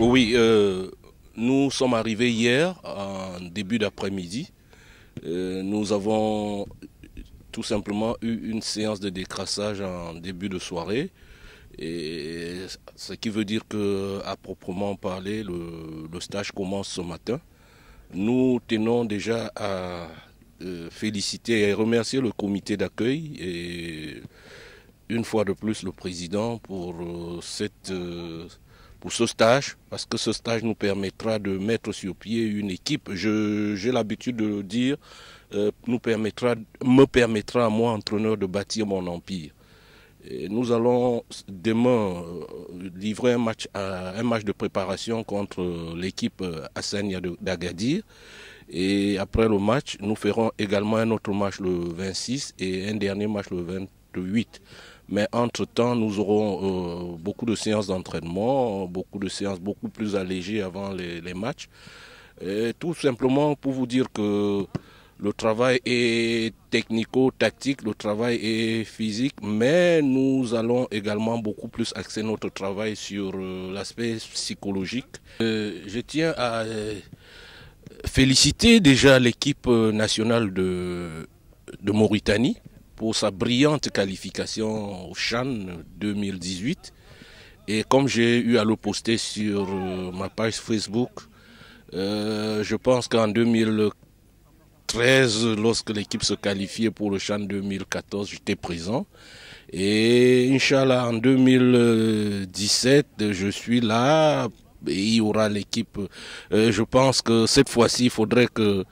Oui, euh, nous sommes arrivés hier en début d'après-midi. Euh, nous avons tout simplement eu une séance de décrassage en début de soirée. Et ce qui veut dire que, à proprement parler, le, stage commence ce matin. Nous tenons déjà à euh, féliciter et remercier le comité d'accueil et une fois de plus le président pour cette pour ce stage, parce que ce stage nous permettra de mettre sur pied une équipe, j'ai l'habitude de le dire, euh, nous permettra, me permettra, moi, entraîneur, de bâtir mon empire. nous allons demain euh, livrer un match, un match de préparation contre euh, l'équipe Hassania d'Agadir. Et après le match, nous ferons également un autre match le 26 et un dernier match le 28. Mais entre-temps, nous aurons euh, beaucoup de séances d'entraînement, beaucoup de séances beaucoup plus allégées avant les, matchs. tout simplement pour vous dire que le travail est technico-tactique, le travail est physique, mais nous allons également beaucoup plus axer notre travail sur euh, l'aspect psychologique. Euh, je tiens à féliciter déjà l'équipe euh, nationale de, Mauritanie pour sa brillante qualification au Chan 2018. Et comme j'ai eu à le poster sur euh, ma page Facebook, euh, je pense qu'en 2013, lorsque l'équipe se qualifiait pour le Chan 2014, j'étais présent. Et Inch'Allah, en 2017, je suis là il y aura l'équipe. Euh, je pense que cette fois-ci, il faudrait que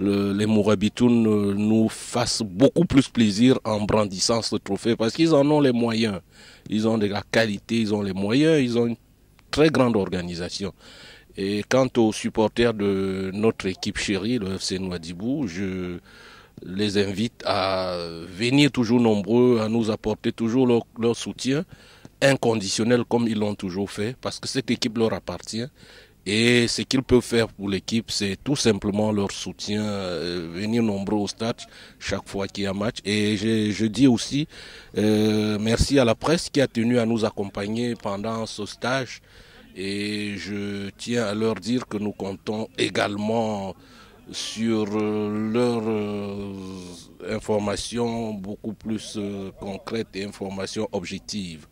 le, les Mourabitoun euh, nous fassent beaucoup plus plaisir en brandissant ce trophée parce qu'ils en ont les moyens. Ils ont de la qualité, ils ont les moyens, ils ont une très grande organisation. Et quant aux supporters de notre équipe chérie, le FC Noadibou, je les invite à venir toujours nombreux, à nous apporter toujours leur soutien inconditionnel comme ils l'ont toujours fait, parce que cette équipe leur appartient. Et ce qu'ils peuvent faire pour l'équipe, c'est tout simplement leur soutien, euh, venir nombreux au stade chaque fois qu'il y a match. Et je, dis aussi euh, merci à la presse qui a tenu à nous accompagner pendant ce stage. Et je tiens à leur dire que nous comptons également sur euh, leurs informations beaucoup plus concrètes et informations objectives.